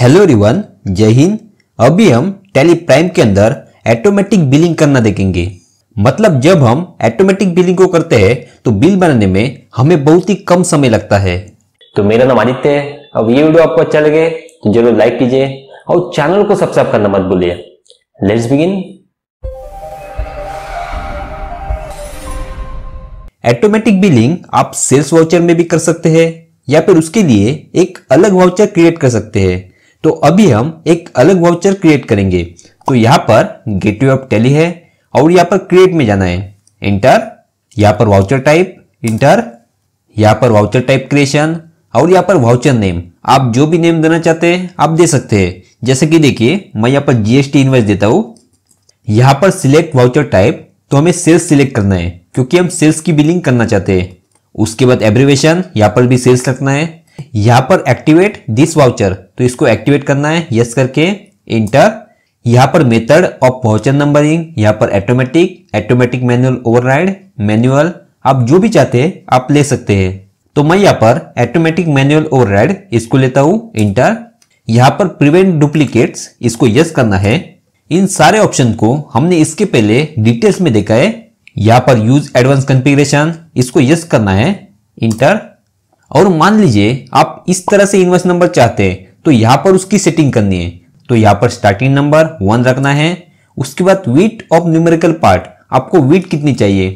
hello रिवन जय हिंद अभी हम टेली प्राइम के अंदर ऑटोमेटिक बिलिंग करना देखेंगे मतलब जब हम ऑटोमेटिक बिलिंग को करते हैं तो बिल बनाने में हमें बहुत ही कम समय लगता है तो मेरा नाम आदित्य है अब ये वीडियो आपको अच्छा लगे तो जरूर लाइक कीजिए और चैनल को सब्सक्राइब करना मत भूलिए लेट्स बिगिन ऑटोमेटिक बिलिंग आप सेल्स वाउचर में भी कर सकते हैं या फिर उसके लिए एक अलग वाउचर क्रिएट कर सकते हैं तो अभी हम एक अलग वाउचर क्रिएट करेंगे तो यहां पर गेटवे ऑफ टेली है और यहां पर क्रिएट में जाना है इंटर यहां पर वाउचर टाइप इंटर यहां पर वाउचर टाइप क्रिएशन और यहां पर वाउचर नेम आप जो भी नेम देना चाहते हैं आप दे सकते हैं जैसे कि देखिए मैं यहां पर जीएसटी इन्वेस्ट देता हूं यहां पर सिलेक्ट वाउचर टाइप तो हमें सेल्स सिलेक्ट करना है क्योंकि हम सेल्स की बिलिंग करना चाहते हैं उसके बाद एब्रीवेशन यहां पर भी सेल्स रखना है यहां पर एक्टिवेट दिस वाउचर तो इसको एक्टिवेट करना है यस करके इंटर यहां पर मेथड ऑफ वाउचर नंबरिंग यहां पर automatic automatic manual override manual आप जो भी चाहते हैं आप ले सकते हैं तो मैं यहां पर ऑटोमेटिक मैनुअल ओवरराइड इसको लेता हूं इंटर यहां पर प्रिवेंट डुप्लीकेट्स इसको यस करना है इन सारे ऑप्शन को हमने इसके पहले डिटेल्स में देखा है यहां पर यूज एडवांस कंफिग्रेशन इसको यस करना है इंटर और मान लीजिए आप इस तरह से इन्वर्स नंबर चाहते हैं तो यहां पर उसकी सेटिंग करनी है तो यहां पर स्टार्टिंग नंबर वन रखना है उसके बाद वीट ऑफ न्यूमेरिकल पार्ट आपको वीट कितनी चाहिए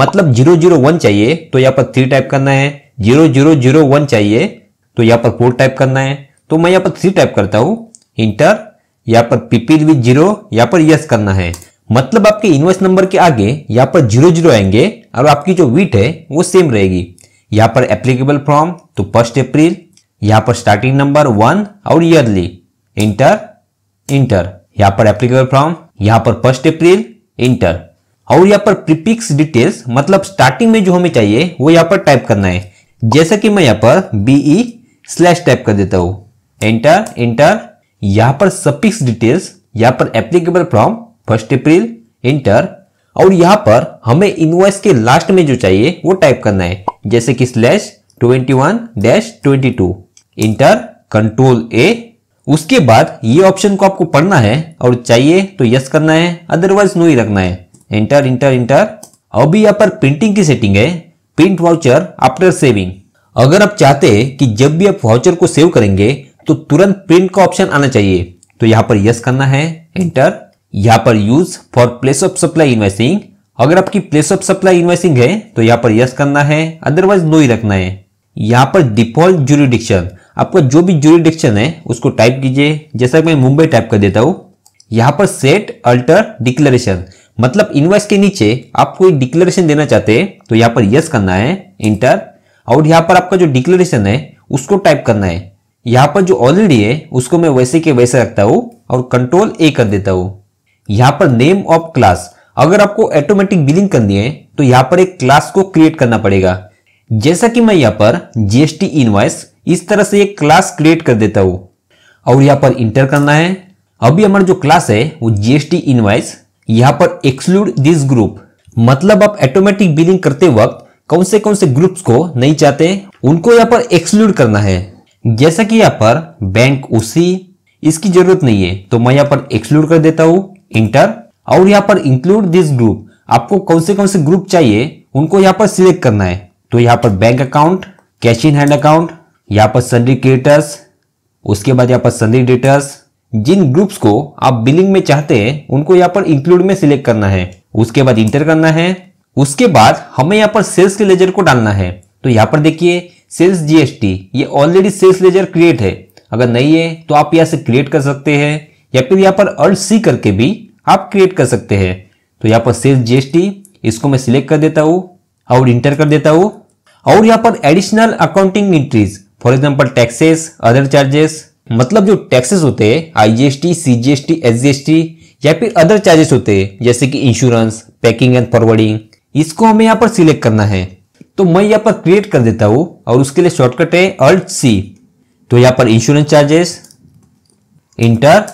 मतलब जीरो जीरो वन चाहिए तो यहां पर थ्री टाइप करना है जीरो जीरो जीरो वन चाहिए तो यहां पर फोर टाइप करना है तो मैं यहां पर थ्री टाइप करता हूं इंटर यहां पर पीपील विथ जीरो यहां पर यस करना है मतलब आपके इन्वर्स नंबर के आगे यहां पर जीरो जीरो आएंगे और आपकी जो वीट है वो सेम रहेगी यहां पर एप्लीकेबल फॉर्म तो फर्स्ट अप्रैल यहां पर स्टार्टिंग नंबर वन और ईयरली इंटर इंटर यहां पर एप्लीकेबल फ्रॉम यहां पर फर्स्ट अप्रैल इंटर और यहां पर प्रीपिक्स डिटेल्स मतलब स्टार्टिंग में जो हमें चाहिए वो यहां पर टाइप करना है जैसा कि मैं यहाँ पर बीई स्लैश टाइप कर देता हूं एंटर इंटर यहां पर सफिक्स डिटेल्स यहां पर applicable from first April enter और यहां पर हमें इनवॉइस के लास्ट में जो चाहिए वो टाइप करना है जैसे कि slash twenty one dash twenty two enter control A उसके बाद ये ऑप्शन को आपको पढ़ना है और चाहिए तो यस करना है अदरवाइज नो ही रखना है इंटर इंटर इंटर अभी यहाँ पर प्रिंटिंग की सेटिंग है प्रिंट वाउचर आफ्टर सेविंग अगर आप चाहते हैं कि जब भी आप वाउचर को सेव करेंगे तो तुरंत प्रिंट का ऑप्शन आना चाहिए तो यहाँ पर यस करना है एंटर यहाँ पर use for place of supply invoicing अगर आपकी प्लेस ऑफ सप्लाई इन्वेस्टिंग है तो यहाँ पर यस करना है अदरवाइज नो ही रखना है यहाँ पर डिफॉल्ट जुरिडिक्शन आपका जो भी जुरिडिक्शन है उसको टाइप कीजिए जैसा कि मैं मुंबई टाइप कर देता हूं यहां पर सेट अल्टर डिक्लेरेशन मतलब इनवाइस के नीचे आप कोई डिक्लेरेशन देना चाहते हैं तो यहां पर यस करना है इंटर और यहां पर आपका जो डिक्लेरेशन है उसको टाइप करना है यहां पर जो ऑलरेडी है उसको मैं वैसे के वैसे रखता हूं और कंट्रोल ए कर देता हूं यहां पर नेम ऑफ क्लास अगर आपको ऑटोमेटिक बिलिंग करनी है तो यहां पर एक क्लास को क्रिएट करना पड़ेगा जैसा कि मैं यहां पर जीएसटी इनवाइस इस तरह से एक क्लास क्रिएट कर देता हूँ और यहाँ पर इंटर करना है अभी हमारा जो क्लास है वो जीएसटी इनवाइस यहाँ पर एक्सक्लूड दिस ग्रुप मतलब आप ऑटोमेटिक बिलिंग करते वक्त कौन से कौन से ग्रुप्स को नहीं चाहते उनको यहाँ पर एक्सक्लूड करना है जैसा कि यहाँ पर बैंक उसी इसकी जरूरत नहीं है तो मैं यहाँ पर एक्सक्लूड कर देता हूँ इंटर और यहाँ पर इंक्लूड दिस ग्रुप आपको कौन से कौन से ग्रुप चाहिए उनको यहाँ पर सिलेक्ट करना है तो यहाँ पर bank account cash in hand account यहां पर सन्डरी क्रिएटर्स उसके बाद यहाँ पर सन्डी डेटर्स जिन ग्रुप्स को आप बिलिंग में चाहते हैं उनको यहाँ पर इंक्लूड में सिलेक्ट करना है उसके बाद इंटर करना है उसके बाद हमें यहाँ पर सेल्स के लेजर को डालना है तो यहाँ पर देखिए सेल्स जीएसटी ये ऑलरेडी सेल्स लेजर क्रिएट है अगर नहीं है तो आप यहाँ से क्रिएट कर सकते हैं या फिर यहाँ पर अर्ज सी करके भी आप क्रिएट कर सकते हैं तो यहाँ पर सेल्स जीएसटी इसको मैं सिलेक्ट कर देता हूँ और इंटर कर देता हूँ और यहाँ पर additional accounting entries for example taxes other charges मतलब जो टैक्सेस होते हैं आईजीएसटी सीजीएसटी एसजीएसटी या फिर अदर चार्जेस होते हैं जैसे कि इंश्योरेंस पैकिंग एंड फॉरवर्डिंग इसको हमें यहाँ पर सिलेक्ट करना है तो मैं यहाँ पर क्रिएट कर देता हूँ और उसके लिए शॉर्टकट है अल्ट सी तो यहाँ पर इंश्योरेंस चार्जेस इंटर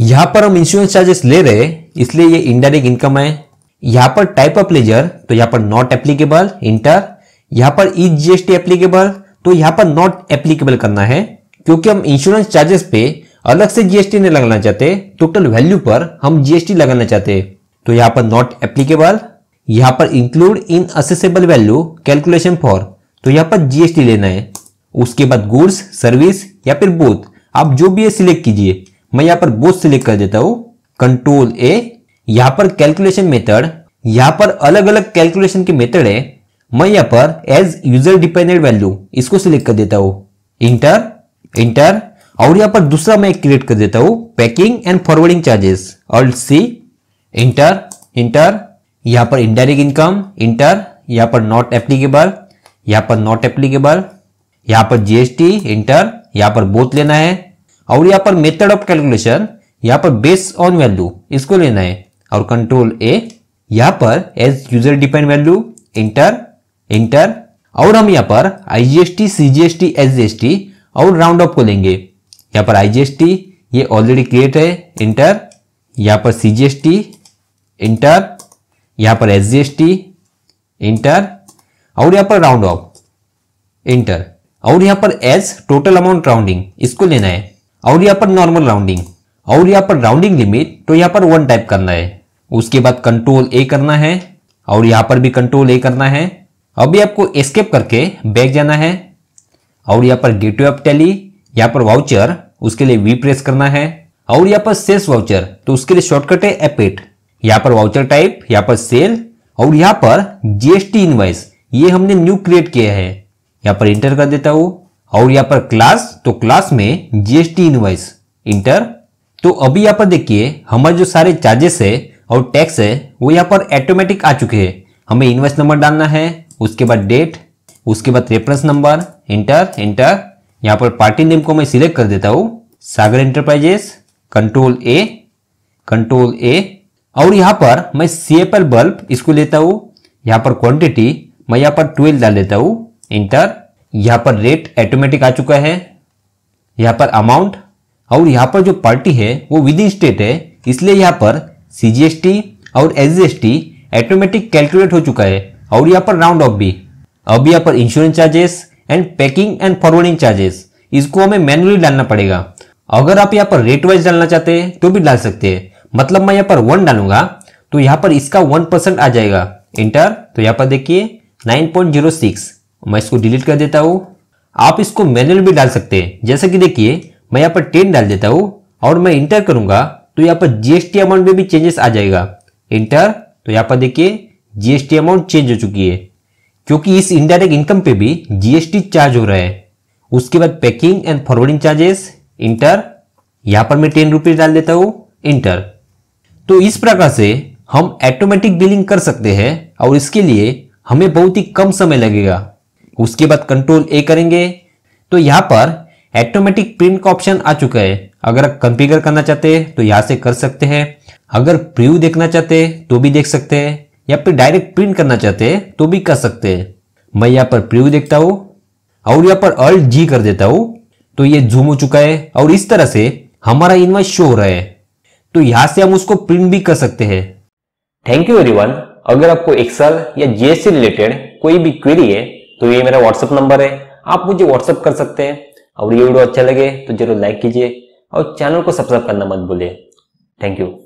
यहाँ पर हम इंश्योरेंस चार्जेस ले रहे इसलिए ये इनडायरेक्ट इनकम है यहाँ पर टाइप ऑफ लेजर तो यहाँ पर नॉट एप्लीकेबल इंटर यहाँ पर ई जीएसटी एप्लीकेबल तो यहां पर नॉट एप्लीकेबल करना है क्योंकि हम इंश्योरेंस चार्जेस पे अलग से जीएसटी नहीं लगाना चाहते टोटल वैल्यू पर हम जीएसटी लगाना चाहते तो यहां पर नॉट एप्लीकेबल यहां पर include in assessable value calculation for तो यहां पर जीएसटी लेना है उसके बाद गुड्स सर्विस या फिर बोथ आप जो भी है सिलेक्ट कीजिए मैं यहां पर बोथ सिलेक्ट कर देता हूं कंट्रोल ए यहां पर कैलकुलेशन मेथड यहां पर अलग अलग कैलकुलेशन के मेथड है मैं यहां पर एज यूजर डिपेंडेड वैल्यू इसको सिलेक्ट कर देता हूं इंटर इंटर और यहां पर दूसरा मैं क्रिएट कर देता हूं पैकिंग एंड फॉरवर्डिंग चार्जेस और सी इंटर इंटर यहां पर इनडायरेक्ट इनकम इंटर यहां पर नॉट एप्लीकेबल यहां पर नॉट एप्लीकेबल यहां पर जीएसटी इंटर यहां पर बोथ लेना है और यहां पर मेथड ऑफ कैलकुलेशन यहां पर बेस ऑन वैल्यू इसको लेना है और कंट्रोल ए यहां पर as user depend value enter enter और हम यहाँ पर I G S T C G S T S G S T और राउंड अप को लेंगे यहाँ पर आई जी एस टी ये ऑलरेडी क्रिएट है इंटर यहाँ पर C G S T enter यहाँ पर S G S T enter और यहाँ पर राउंड ऑफ इंटर और यहाँ पर एस टोटल अमाउंट राउंडिंग इसको लेना है और यहाँ पर नॉर्मल राउंडिंग और यहाँ पर राउंडिंग लिमिट तो यहाँ पर वन टाइप करना है उसके बाद कंट्रोल ए करना है और यहाँ पर भी कंट्रोल ए करना है अभी आपको एस्केप करके बैक जाना है और यहाँ पर गेटवे ऑफ टैली यहाँ पर वाउचर उसके लिए वी प्रेस करना है और यहाँ पर सेल्स वाउचर तो उसके लिए शॉर्टकट है एपेट यहाँ पर वाउचर टाइप यहाँ पर सेल और यहाँ पर जीएसटी इनवाइस ये हमने न्यू क्रिएट किया है यहाँ पर इंटर कर देता हूँ और यहाँ पर क्लास तो क्लास में जीएसटी इनवाइस इंटर तो अभी यहाँ पर देखिए हमारे जो सारे चार्जेस है और टैक्स है वो यहाँ पर ऑटोमेटिक आ चुके हैं हमें इनवाइस नंबर डालना है उसके बाद डेट उसके बाद रेफरेंस नंबर इंटर इंटर यहाँ पर पार्टी नेम को मैं सिलेक्ट कर देता हूँ Sagar enterprises control A control A और यहाँ पर मैं सी बल्ब इसको लेता हूँ यहाँ पर क्वांटिटी मैं यहाँ पर ट्वेल्व डाल देता हूँ इंटर यहाँ पर रेट ऑटोमेटिक आ चुका है यहाँ पर अमाउंट और यहाँ पर जो पार्टी है वो विद इन स्टेट है इसलिए यहाँ पर सी और एस ऑटोमेटिक कैलकुलेट हो चुका है और यहाँ पर राउंड ऑफ भी अब यहाँ पर insurance charges and packing and forwarding charges इसको हमें मैनुअली डालना पड़ेगा अगर आप यहाँ पर रेट वाइज डालना चाहते हैं तो भी डाल सकते हैं मतलब मैं यहाँ पर वन डालूंगा तो यहाँ पर इसका वन परसेंट आ जाएगा इंटर तो यहाँ पर देखिए नाइन पॉइंट जीरो सिक्स मैं इसको डिलीट कर देता हूँ आप इसको मैनुअल भी डाल सकते हैं जैसे कि देखिए मैं यहाँ पर टेन डाल देता हूँ और मैं इंटर करूंगा तो यहाँ पर जीएसटी अमाउंट में भी चेंजेस आ जाएगा इंटर तो यहाँ पर देखिए जीएसटी अमाउंट चेंज हो चुकी है क्योंकि इस इनडायरेक्ट इनकम पे भी जीएसटी चार्ज हो रहा है उसके बाद packing and forwarding charges enter यहां पर मैं टेन रुपीज डाल देता हूं इंटर तो इस प्रकार से हम ऑटोमेटिक बिलिंग कर सकते हैं और इसके लिए हमें बहुत ही कम समय लगेगा उसके बाद कंट्रोल ए करेंगे तो यहाँ पर ऑटोमेटिक प्रिंट का ऑप्शन आ चुका है अगर आप कंफिगर करना चाहते हैं तो यहाँ से कर सकते हैं अगर प्रीव्यू देखना चाहते हैं तो भी देख सकते हैं या फिर डायरेक्ट प्रिंट करना चाहते हैं तो भी कर सकते हैं मैं यहाँ पर प्रीव्यू देखता हूँ और यहाँ पर अल्ट जी कर देता हूँ तो ये जूम हो चुका है और इस तरह से हमारा इनवाइस शो हो रहा है तो यहाँ से हम उसको प्रिंट भी कर सकते हैं थैंक यू एवरीवन अगर आपको एक्सल या जीएससी रिलेटेड कोई भी क्वेरी है तो ये मेरा व्हाट्सअप नंबर है आप मुझे व्हाट्सअप कर सकते हैं और ये वीडियो अच्छा लगे तो जरूर लाइक कीजिए और चैनल को सब्सक्राइब करना मत भूलिए थैंक यू